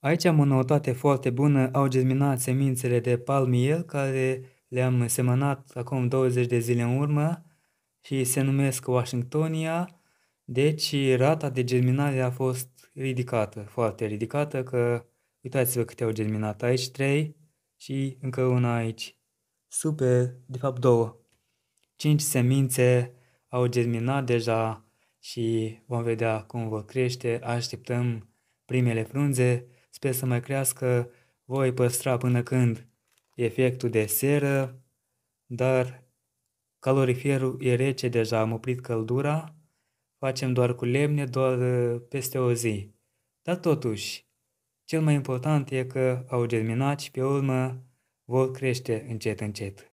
Aici am o noutate foarte bună, au germinat semințele de palmier care le-am semănat acum 20 de zile în urmă și se numesc Washingtonia, deci rata de germinare a fost ridicată, foarte ridicată, că uitați-vă câte au germinat aici, 3 și încă una aici. Super, de fapt două. 5 semințe au germinat deja și vom vedea cum vor crește, așteptăm primele frunze, sper să mai crească, voi păstra până când efectul de seră, dar caloriferul e rece deja, am oprit căldura, facem doar cu lemne, doar uh, peste o zi. Dar totuși, cel mai important e că au germinat și pe urmă vor crește încet încet.